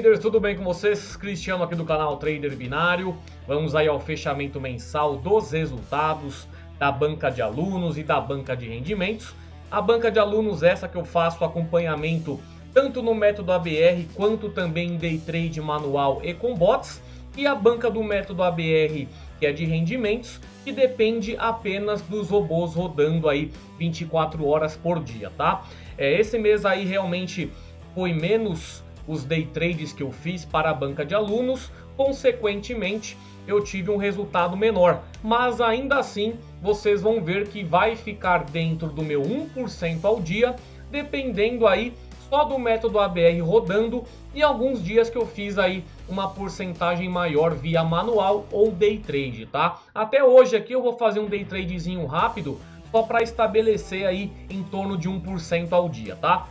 traders, tudo bem com vocês? Cristiano aqui do canal Trader Binário. Vamos aí ao fechamento mensal dos resultados da banca de alunos e da banca de rendimentos. A banca de alunos essa que eu faço acompanhamento tanto no método ABR quanto também em day trade manual e com bots. E a banca do método ABR, que é de rendimentos, que depende apenas dos robôs rodando aí 24 horas por dia, tá? É, esse mês aí realmente foi menos os day trades que eu fiz para a banca de alunos, consequentemente eu tive um resultado menor, mas ainda assim vocês vão ver que vai ficar dentro do meu 1% ao dia, dependendo aí só do método ABR rodando e alguns dias que eu fiz aí uma porcentagem maior via manual ou day trade, tá? Até hoje aqui eu vou fazer um day tradezinho rápido só para estabelecer aí em torno de 1% ao dia, tá?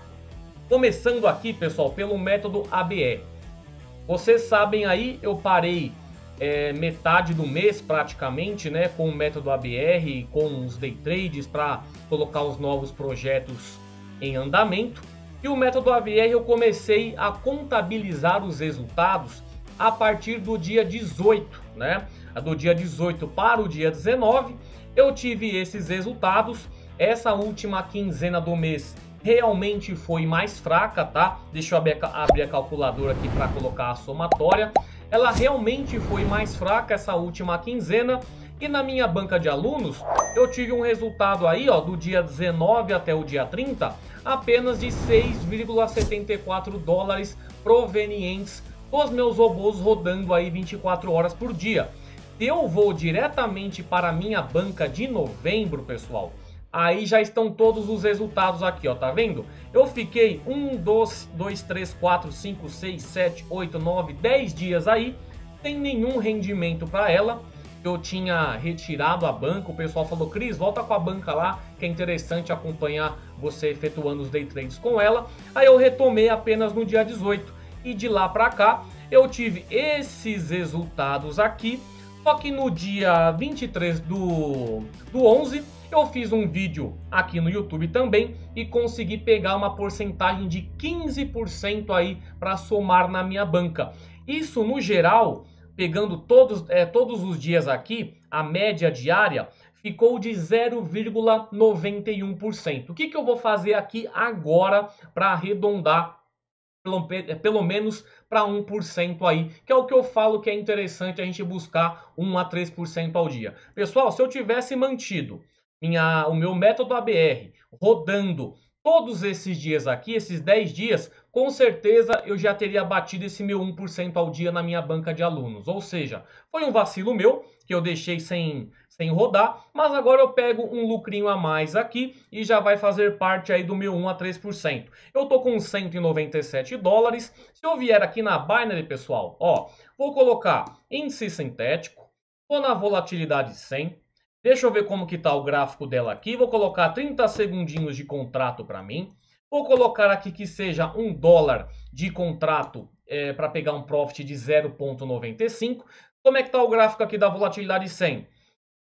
Começando aqui, pessoal, pelo método ABE. Vocês sabem aí, eu parei é, metade do mês praticamente, né, com o método ABR, e com os day trades para colocar os novos projetos em andamento. E o método ABR eu comecei a contabilizar os resultados a partir do dia 18, né? Do dia 18 para o dia 19, eu tive esses resultados. Essa última quinzena do mês realmente foi mais fraca, tá? Deixa eu abrir a, abrir a calculadora aqui para colocar a somatória. Ela realmente foi mais fraca essa última quinzena. E na minha banca de alunos, eu tive um resultado aí, ó, do dia 19 até o dia 30, apenas de 6,74 dólares provenientes dos meus robôs rodando aí 24 horas por dia. Eu vou diretamente para a minha banca de novembro, pessoal. Aí já estão todos os resultados aqui, ó, tá vendo? Eu fiquei 1, 2, 2, 3, 4, 5, 6, 7, 8, 9, 10 dias aí, sem nenhum rendimento para ela. Eu tinha retirado a banca, o pessoal falou, Cris, volta com a banca lá, que é interessante acompanhar você efetuando os day trades com ela. Aí eu retomei apenas no dia 18 e de lá para cá eu tive esses resultados aqui. Só que no dia 23 do, do 11 eu fiz um vídeo aqui no YouTube também e consegui pegar uma porcentagem de 15% aí para somar na minha banca. Isso no geral, pegando todos, é, todos os dias aqui, a média diária ficou de 0,91%. O que, que eu vou fazer aqui agora para arredondar pelo, é, pelo menos para 1% aí, que é o que eu falo que é interessante a gente buscar 1 a 3% ao dia. Pessoal, se eu tivesse mantido minha, o meu método ABR rodando todos esses dias aqui, esses 10 dias, com certeza eu já teria batido esse meu 1% ao dia na minha banca de alunos. Ou seja, foi um vacilo meu que eu deixei sem, sem rodar, mas agora eu pego um lucrinho a mais aqui e já vai fazer parte aí do meu 1 a 3%. Eu tô com 197 dólares. Se eu vier aqui na Binary, pessoal, ó, vou colocar índice sintético, vou na volatilidade 100, Deixa eu ver como que está o gráfico dela aqui. Vou colocar 30 segundinhos de contrato para mim. Vou colocar aqui que seja um dólar de contrato é, para pegar um profit de 0,95. Como é que está o gráfico aqui da volatilidade 100?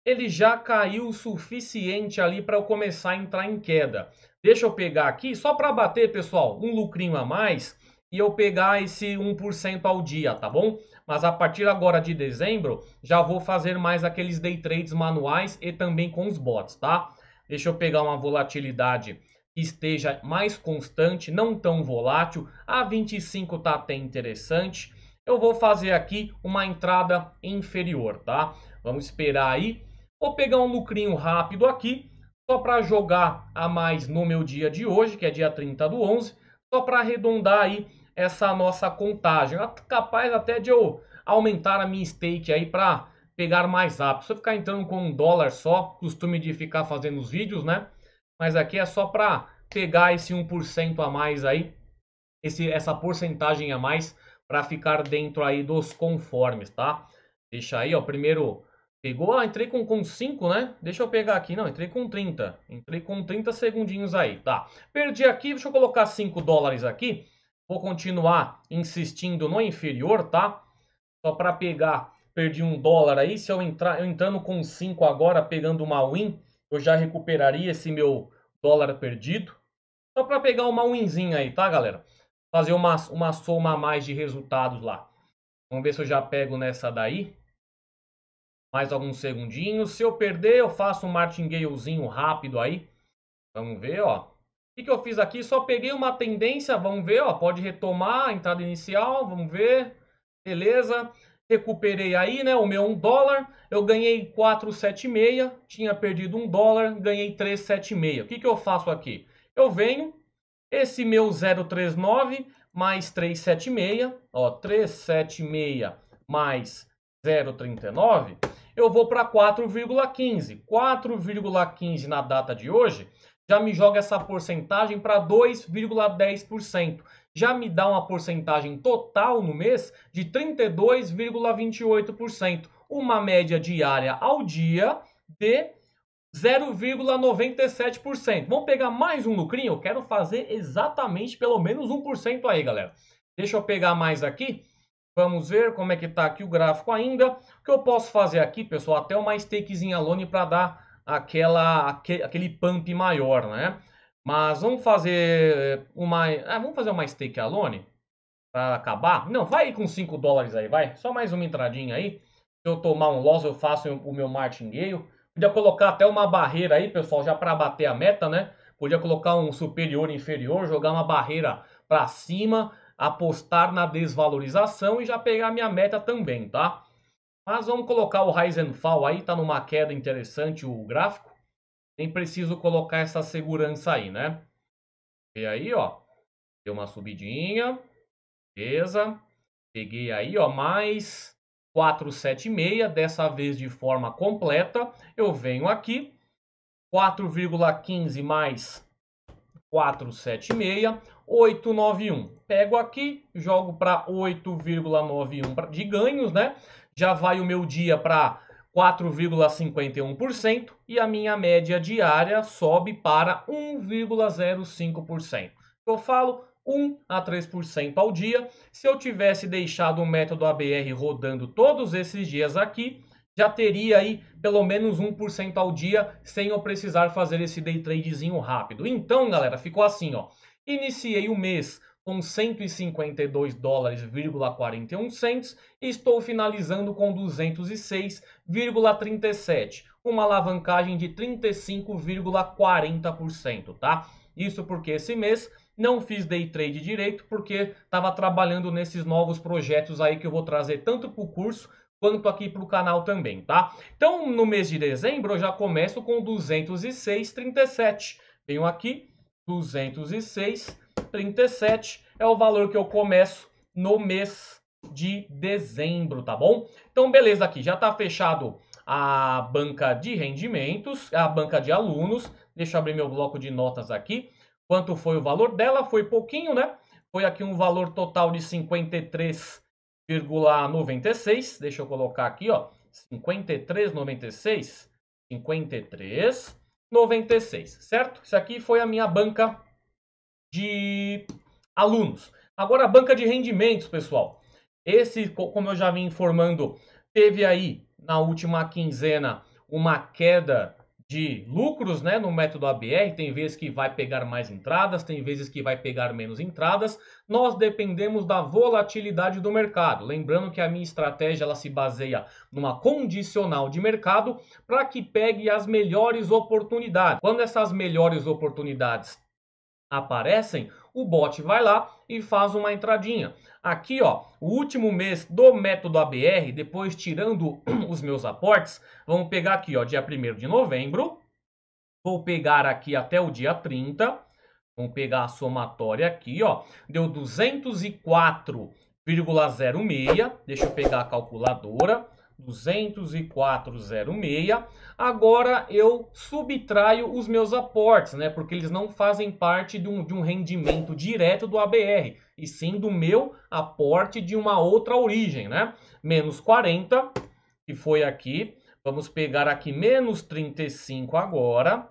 Ele já caiu o suficiente ali para eu começar a entrar em queda. Deixa eu pegar aqui, só para bater, pessoal, um lucrinho a mais e eu pegar esse 1% ao dia, tá bom? Mas a partir agora de dezembro, já vou fazer mais aqueles day trades manuais e também com os bots, tá? Deixa eu pegar uma volatilidade que esteja mais constante, não tão volátil. A 25 tá até interessante. Eu vou fazer aqui uma entrada inferior, tá? Vamos esperar aí. Vou pegar um lucrinho rápido aqui, só para jogar a mais no meu dia de hoje, que é dia 30 do 11, só para arredondar aí essa nossa contagem. Tá capaz até de eu aumentar a minha stake aí para pegar mais rápido. Se eu ficar entrando com um dólar só, costume de ficar fazendo os vídeos, né? Mas aqui é só para pegar esse 1% a mais aí, esse, essa porcentagem a mais para ficar dentro aí dos conformes, tá? Deixa aí, ó, primeiro pegou, ah, entrei com, com 5, né? Deixa eu pegar aqui, não, entrei com 30, entrei com 30 segundinhos aí, tá? Perdi aqui, deixa eu colocar 5 dólares aqui, Vou continuar insistindo no inferior, tá? Só para pegar, perdi um dólar aí. Se eu entrar, eu entrando com 5 agora, pegando uma win, eu já recuperaria esse meu dólar perdido. Só para pegar uma winzinha aí, tá, galera? Fazer uma, uma soma a mais de resultados lá. Vamos ver se eu já pego nessa daí. Mais alguns segundinhos. Se eu perder, eu faço um martingalezinho rápido aí. Vamos ver, ó que, que eu fiz aqui? Só peguei uma tendência, vamos ver, ó, pode retomar a entrada inicial, vamos ver, beleza. Recuperei aí, né, o meu 1 dólar, eu ganhei 4,76, tinha perdido 1 dólar, ganhei 3,76. O que, que eu faço aqui? Eu venho, esse meu 0,39 mais 3,76, ó, 3,76 mais 0,39, eu vou para 4,15. 4,15 na data de hoje já me joga essa porcentagem para 2,10%. Já me dá uma porcentagem total no mês de 32,28%, uma média diária ao dia de 0,97%. Vamos pegar mais um lucrinho? Eu quero fazer exatamente pelo menos 1% aí, galera. Deixa eu pegar mais aqui. Vamos ver como é que está aqui o gráfico ainda. O que eu posso fazer aqui, pessoal, até uma stakezinha alone para dar aquela, aquele, aquele pump maior, né? Mas vamos fazer uma. Ah, vamos fazer uma stake alone para acabar? Não, vai com 5 dólares aí, vai. Só mais uma entradinha aí. Se eu tomar um loss, eu faço o meu martingale. Podia colocar até uma barreira aí, pessoal, já para bater a meta, né? Podia colocar um superior inferior, jogar uma barreira para cima, apostar na desvalorização e já pegar minha meta também, tá? Mas vamos colocar o and Fall aí, está numa queda interessante o gráfico. Nem preciso colocar essa segurança aí, né? E aí, ó, deu uma subidinha, beleza. Peguei aí, ó, mais 476, dessa vez de forma completa. Eu venho aqui, 4,15 mais 476, 891. Pego aqui, jogo para 8,91 de ganhos, né? já vai o meu dia para 4,51% e a minha média diária sobe para 1,05%. Eu falo 1 a 3% ao dia. Se eu tivesse deixado o método ABR rodando todos esses dias aqui, já teria aí pelo menos 1% ao dia sem eu precisar fazer esse day tradezinho rápido. Então, galera, ficou assim, ó. Iniciei o mês com 152 dólares,41 e estou finalizando com 206,37, uma alavancagem de 35,40%, tá? Isso porque esse mês não fiz day trade direito porque estava trabalhando nesses novos projetos aí que eu vou trazer tanto para o curso quanto aqui para o canal também, tá? Então, no mês de dezembro, eu já começo com 206,37. Venho aqui, 206,37. 37 é o valor que eu começo no mês de dezembro, tá bom? Então, beleza aqui, já está fechado a banca de rendimentos, a banca de alunos. Deixa eu abrir meu bloco de notas aqui. Quanto foi o valor dela? Foi pouquinho, né? Foi aqui um valor total de 53,96. Deixa eu colocar aqui, ó. 53,96. 53,96, certo? Isso aqui foi a minha banca de alunos. Agora, a banca de rendimentos, pessoal. Esse, como eu já vim informando, teve aí na última quinzena uma queda de lucros né, no método ABR. Tem vezes que vai pegar mais entradas, tem vezes que vai pegar menos entradas. Nós dependemos da volatilidade do mercado. Lembrando que a minha estratégia ela se baseia numa condicional de mercado para que pegue as melhores oportunidades. Quando essas melhores oportunidades aparecem, o bot vai lá e faz uma entradinha. Aqui, ó, o último mês do método ABR, depois tirando os meus aportes, vamos pegar aqui, ó, dia 1 de novembro, vou pegar aqui até o dia 30, vamos pegar a somatória aqui, ó, deu 204,06, deixa eu pegar a calculadora, 204,06. Agora eu subtraio os meus aportes, né? Porque eles não fazem parte de um, de um rendimento direto do ABR, e sim do meu aporte de uma outra origem, né? Menos 40, que foi aqui. Vamos pegar aqui menos 35 agora.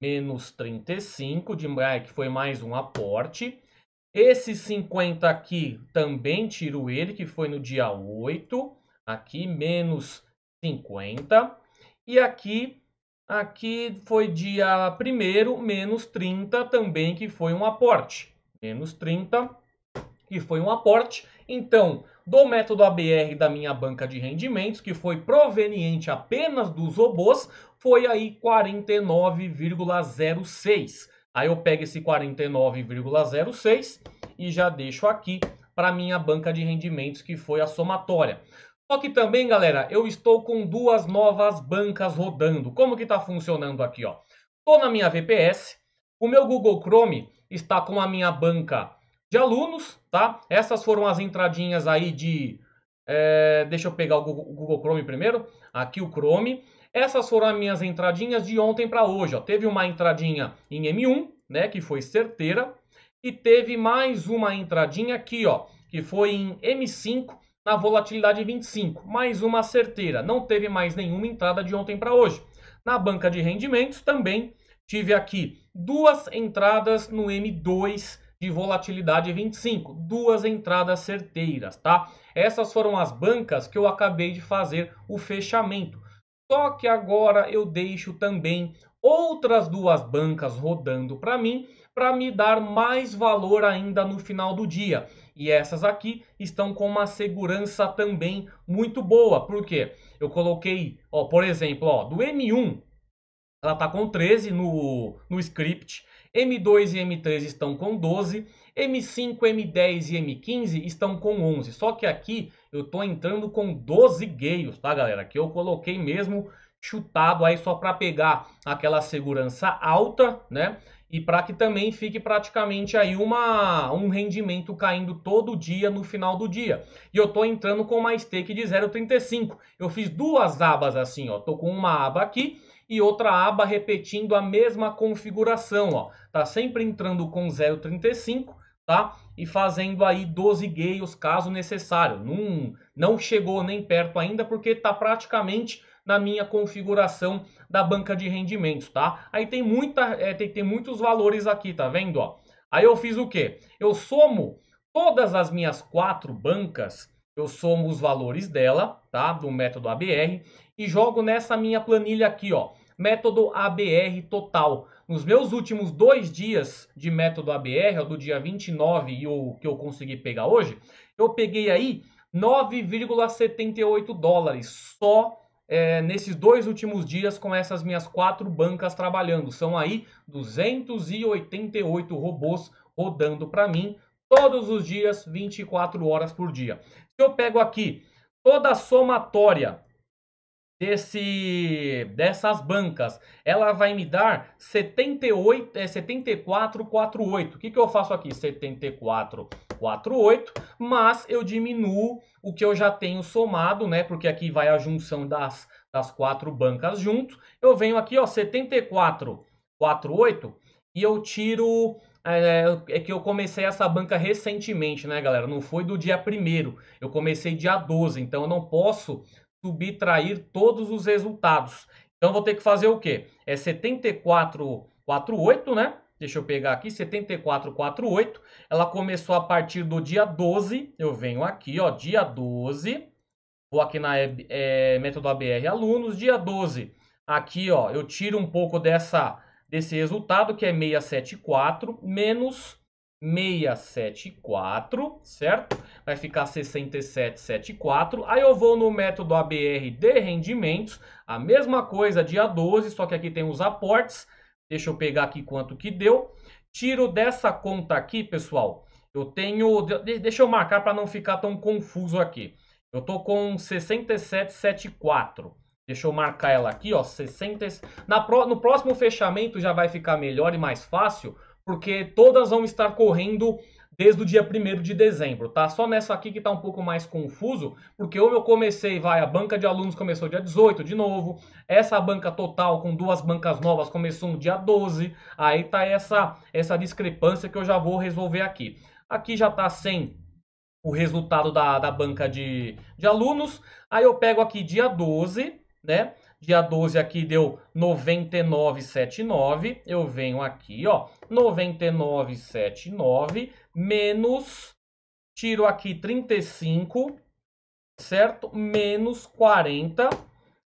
Menos 35, de, é, que foi mais um aporte. Esse 50 aqui também tiro ele, que foi no dia 8 Aqui, menos 50. E aqui, aqui foi dia 1 menos 30 também, que foi um aporte. Menos 30, que foi um aporte. Então, do método ABR da minha banca de rendimentos, que foi proveniente apenas dos robôs, foi aí 49,06. Aí eu pego esse 49,06 e já deixo aqui para minha banca de rendimentos, que foi a somatória. Só que também, galera, eu estou com duas novas bancas rodando. Como que está funcionando aqui? Estou na minha VPS, o meu Google Chrome está com a minha banca de alunos, tá? Essas foram as entradinhas aí de... É, deixa eu pegar o Google, o Google, Chrome primeiro. Aqui o Chrome. Essas foram as minhas entradinhas de ontem para hoje. Ó. Teve uma entradinha em M1, né? Que foi certeira. E teve mais uma entradinha aqui, ó. Que foi em M5, na volatilidade 25, mais uma certeira. Não teve mais nenhuma entrada de ontem para hoje. Na banca de rendimentos também tive aqui duas entradas no M2 de volatilidade 25, duas entradas certeiras, tá? Essas foram as bancas que eu acabei de fazer o fechamento. Só que agora eu deixo também outras duas bancas rodando para mim, para me dar mais valor ainda no final do dia e essas aqui estão com uma segurança também muito boa. Por quê? Eu coloquei, ó, por exemplo, ó, do M1, ela está com 13 no, no script, M2 e M3 estão com 12, M5, M10 e M15 estão com 11. Só que aqui eu estou entrando com 12 gayos, tá galera? Que eu coloquei mesmo chutado aí só para pegar aquela segurança alta, né? e para que também fique praticamente aí uma, um rendimento caindo todo dia no final do dia. E eu estou entrando com uma stake de 0,35. Eu fiz duas abas assim, ó. Tô com uma aba aqui e outra aba repetindo a mesma configuração, ó. Tá sempre entrando com 0,35, tá? E fazendo aí 12 gays, caso necessário. Não, não chegou nem perto ainda porque tá praticamente na minha configuração da banca de rendimentos, tá? Aí tem muita, é, tem, tem muitos valores aqui, tá vendo? Ó? Aí eu fiz o quê? Eu somo todas as minhas quatro bancas, eu somo os valores dela, tá? Do método ABR e jogo nessa minha planilha aqui, ó. Método ABR total. Nos meus últimos dois dias de método ABR, ó, do dia 29 e o que eu consegui pegar hoje, eu peguei aí 9,78 dólares só é, nesses dois últimos dias com essas minhas quatro bancas trabalhando. São aí 288 robôs rodando para mim todos os dias, 24 horas por dia. Se eu pego aqui toda a somatória desse, dessas bancas, ela vai me dar 78, é, 7448. O que, que eu faço aqui? 7448. 48, mas eu diminuo o que eu já tenho somado, né? Porque aqui vai a junção das, das quatro bancas junto. Eu venho aqui, ó, 74, e eu tiro é, é, que eu comecei essa banca recentemente, né, galera? Não foi do dia 1 eu comecei dia 12, então eu não posso subtrair todos os resultados. Então, vou ter que fazer o quê? É 74, né? deixa eu pegar aqui, 7448, ela começou a partir do dia 12, eu venho aqui, ó, dia 12, vou aqui na é, método ABR alunos, dia 12, aqui, ó, eu tiro um pouco dessa, desse resultado, que é 674, menos 674, certo? Vai ficar 6774. Aí eu vou no método ABR de rendimentos, a mesma coisa, dia 12, só que aqui tem os aportes, Deixa eu pegar aqui quanto que deu. Tiro dessa conta aqui, pessoal. Eu tenho... Deixa eu marcar para não ficar tão confuso aqui. Eu tô com 6774. Deixa eu marcar ela aqui, ó. 60... Na pro... No próximo fechamento já vai ficar melhor e mais fácil, porque todas vão estar correndo desde o dia 1 de dezembro, tá? Só nessa aqui que tá um pouco mais confuso, porque eu comecei, vai, a banca de alunos começou dia 18 de novo, essa banca total com duas bancas novas começou no dia 12, aí tá essa, essa discrepância que eu já vou resolver aqui. Aqui já tá sem o resultado da, da banca de, de alunos, aí eu pego aqui dia 12, né? Dia 12 aqui deu 99,79. Eu venho aqui, ó, 99,79 menos, tiro aqui 35, certo? Menos 40.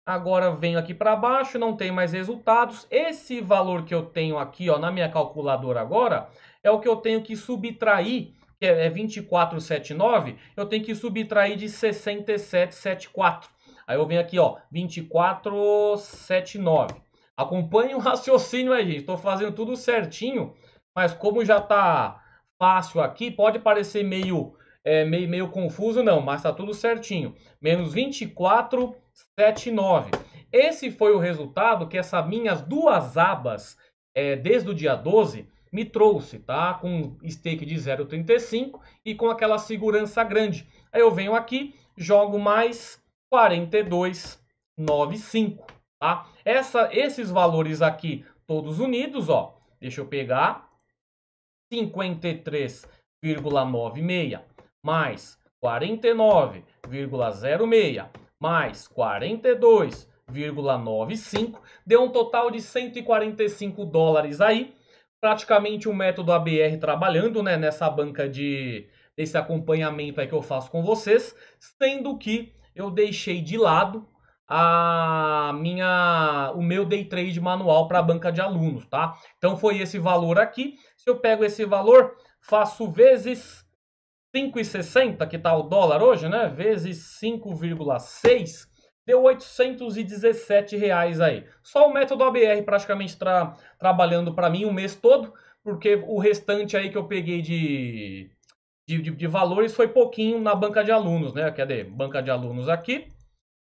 Agora venho aqui para baixo, não tem mais resultados. Esse valor que eu tenho aqui ó, na minha calculadora agora é o que eu tenho que subtrair, que é 2479, eu tenho que subtrair de 6774. Aí eu venho aqui, ó, 2479. Acompanhe o raciocínio aí, gente. Estou fazendo tudo certinho, mas como já está fácil aqui, pode parecer meio, é, meio, meio confuso, não, mas está tudo certinho. Menos 2479 Esse foi o resultado que essas minhas duas abas, é, desde o dia 12, me trouxe, tá? Com stake de 0,35 e com aquela segurança grande. Aí eu venho aqui, jogo mais 42,95, tá? Essa, esses valores aqui, todos unidos, ó. Deixa eu pegar. 53,96 mais 49,06 mais 42,95 deu um total de 145 dólares aí. Praticamente o um método ABR trabalhando né, nessa banca de desse acompanhamento aí que eu faço com vocês, sendo que eu deixei de lado a minha o meu day trade manual para a banca de alunos, tá? Então foi esse valor aqui. Se eu pego esse valor, faço vezes 5,60, que tá o dólar hoje, né? Vezes 5,6, deu 817 reais aí. Só o método ABR praticamente tra trabalhando para mim o um mês todo, porque o restante aí que eu peguei de de, de, de valores foi pouquinho na banca de alunos, né? dizer, Banca de alunos aqui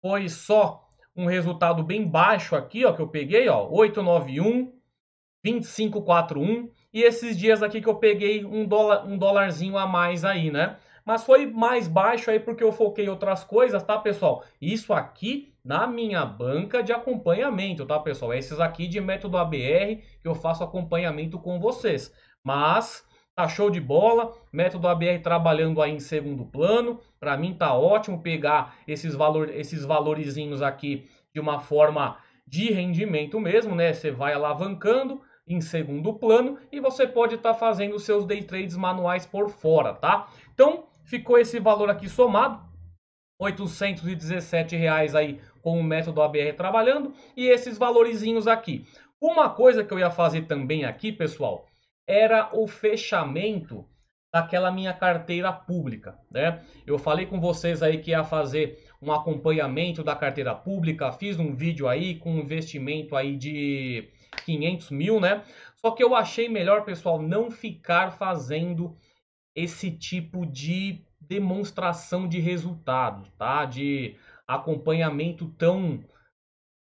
foi só um resultado bem baixo aqui, ó, que eu peguei, ó, 891, 2541 e esses dias aqui que eu peguei um dólar, um dólarzinho a mais aí, né? Mas foi mais baixo aí porque eu foquei outras coisas, tá, pessoal? Isso aqui na minha banca de acompanhamento, tá, pessoal? Esses aqui de método ABR que eu faço acompanhamento com vocês. Mas tá show de bola. Método ABR trabalhando aí em segundo plano. Para mim tá ótimo pegar esses valor, esses valorizinhos aqui de uma forma de rendimento mesmo, né? Você vai alavancando em segundo plano e você pode estar tá fazendo seus day trades manuais por fora, tá? Então, ficou esse valor aqui somado, R$ 817,00 aí com o método ABR trabalhando e esses valorizinhos aqui. Uma coisa que eu ia fazer também aqui, pessoal, era o fechamento daquela minha carteira pública, né? Eu falei com vocês aí que ia fazer um acompanhamento da carteira pública, fiz um vídeo aí com um investimento aí de 500 mil, né? Só que eu achei melhor, pessoal, não ficar fazendo esse tipo de demonstração de resultado, tá? De acompanhamento tão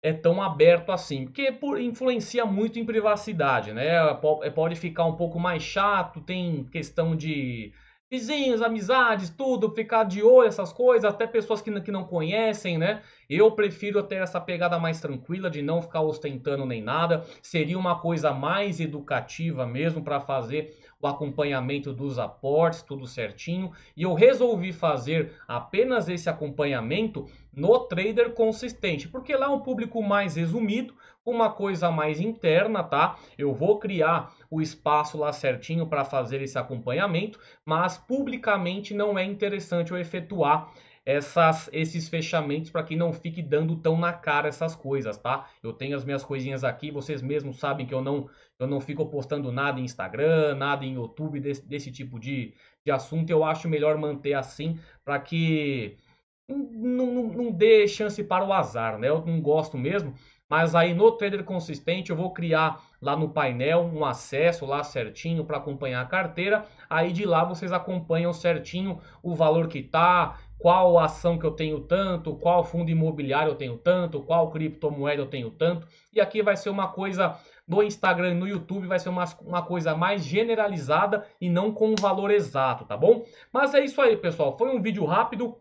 é tão aberto assim, porque por, influencia muito em privacidade, né? É, é, pode ficar um pouco mais chato, tem questão de vizinhos, amizades, tudo, ficar de olho, essas coisas, até pessoas que, que não conhecem, né? Eu prefiro ter essa pegada mais tranquila de não ficar ostentando nem nada. Seria uma coisa mais educativa mesmo para fazer o acompanhamento dos aportes, tudo certinho. E eu resolvi fazer apenas esse acompanhamento no trader consistente, porque lá é um público mais resumido, uma coisa mais interna, tá? Eu vou criar o espaço lá certinho para fazer esse acompanhamento, mas publicamente não é interessante eu efetuar essas, esses fechamentos para que não fique dando tão na cara essas coisas, tá? Eu tenho as minhas coisinhas aqui, vocês mesmos sabem que eu não eu não fico postando nada em Instagram, nada em YouTube desse, desse tipo de, de assunto. Eu acho melhor manter assim para que não, não, não dê chance para o azar, né? Eu não gosto mesmo. Mas aí no trader consistente eu vou criar lá no painel um acesso lá certinho para acompanhar a carteira. Aí de lá vocês acompanham certinho o valor que tá, qual ação que eu tenho tanto, qual fundo imobiliário eu tenho tanto, qual criptomoeda eu tenho tanto. E aqui vai ser uma coisa no Instagram e no YouTube vai ser uma, uma coisa mais generalizada e não com um valor exato, tá bom? Mas é isso aí, pessoal. Foi um vídeo rápido.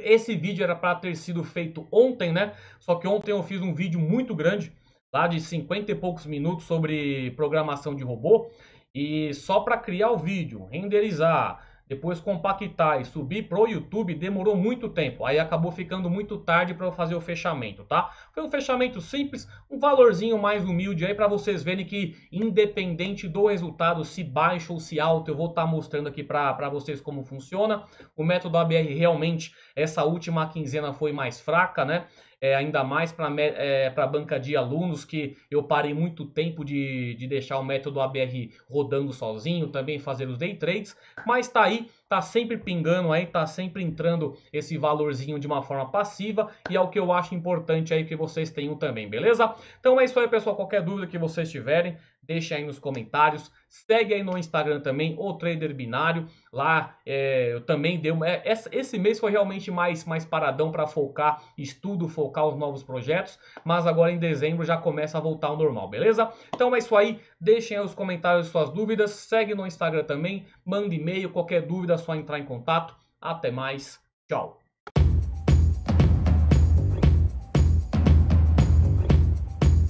Esse vídeo era para ter sido feito ontem, né? Só que ontem eu fiz um vídeo muito grande, lá de 50 e poucos minutos, sobre programação de robô. E só para criar o vídeo, renderizar, depois compactar e subir pro YouTube demorou muito tempo. Aí acabou ficando muito tarde para eu fazer o fechamento, tá? Foi um fechamento simples, um valorzinho mais humilde aí para vocês verem que independente do resultado, se baixo ou se alto, eu vou estar tá mostrando aqui para vocês como funciona. O método ABR realmente essa última quinzena foi mais fraca, né? é, ainda mais para é, a banca de alunos, que eu parei muito tempo de, de deixar o método ABR rodando sozinho, também fazer os day trades, mas tá aí, tá sempre pingando aí, tá sempre entrando esse valorzinho de uma forma passiva, e é o que eu acho importante aí que vocês tenham também, beleza? Então é isso aí, pessoal, qualquer dúvida que vocês tiverem, deixa aí nos comentários. Segue aí no Instagram também, o Trader Binário. Lá é, eu também dei uma. É, esse mês foi realmente mais, mais paradão para focar estudo, focar os novos projetos. Mas agora em dezembro já começa a voltar ao normal, beleza? Então é isso aí. Deixem aí os comentários suas dúvidas. Segue no Instagram também. Manda e-mail. Qualquer dúvida é só entrar em contato. Até mais. Tchau.